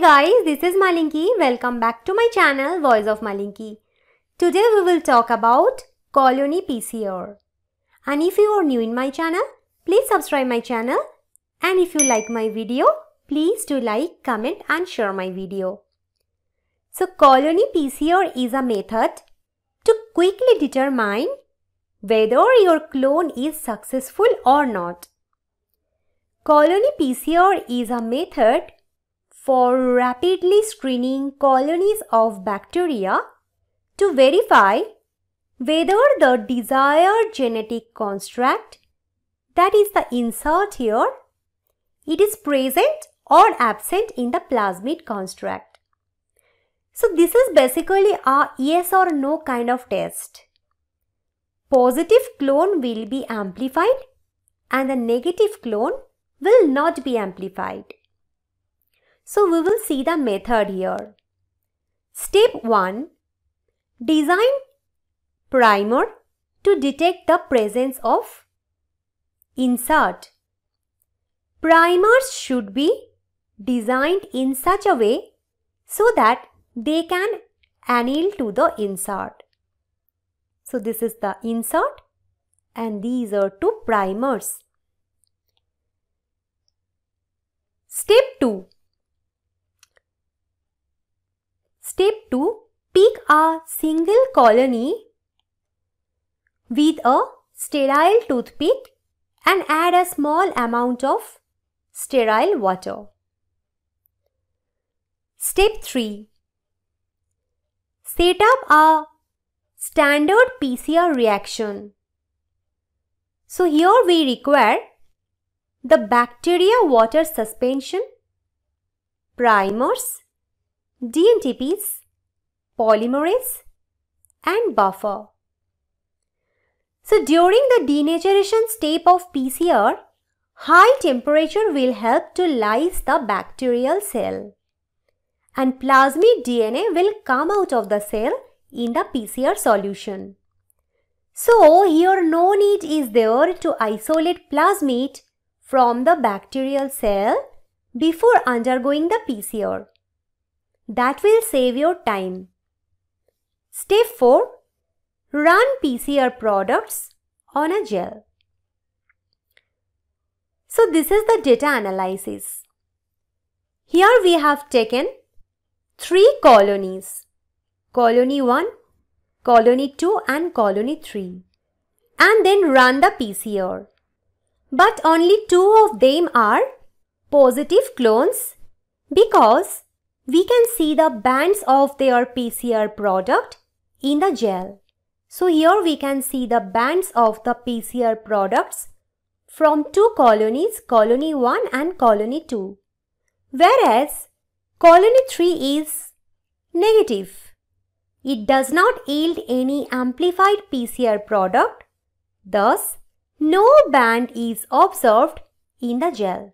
guys, this is Malinki. Welcome back to my channel Voice of Malinki. Today we will talk about colony PCR. And if you are new in my channel, please subscribe my channel. And if you like my video, please do like, comment and share my video. So colony PCR is a method to quickly determine whether your clone is successful or not. Colony PCR is a method for rapidly screening colonies of bacteria to verify whether the desired genetic construct, that is the insert here, it is present or absent in the plasmid construct. So this is basically a yes or no kind of test. Positive clone will be amplified and the negative clone will not be amplified. So we will see the method here. Step 1. Design primer to detect the presence of insert. Primers should be designed in such a way so that they can anneal to the insert. So this is the insert and these are two primers. Step 2. Step 2. Pick a single colony with a sterile toothpick and add a small amount of sterile water. Step 3. Set up a standard PCR reaction. So here we require the bacteria water suspension, primers, DNTPs, polymerase and buffer. So during the denaturation step of PCR, high temperature will help to lyse the bacterial cell. And plasmid DNA will come out of the cell in the PCR solution. So here no need is there to isolate plasmid from the bacterial cell before undergoing the PCR. That will save your time. Step 4. Run PCR products on a gel. So this is the data analysis. Here we have taken three colonies. Colony 1, Colony 2 and Colony 3 and then run the PCR. But only two of them are positive clones because we can see the bands of their PCR product in the gel. So here we can see the bands of the PCR products from two colonies, colony 1 and colony 2. Whereas colony 3 is negative. It does not yield any amplified PCR product. Thus, no band is observed in the gel.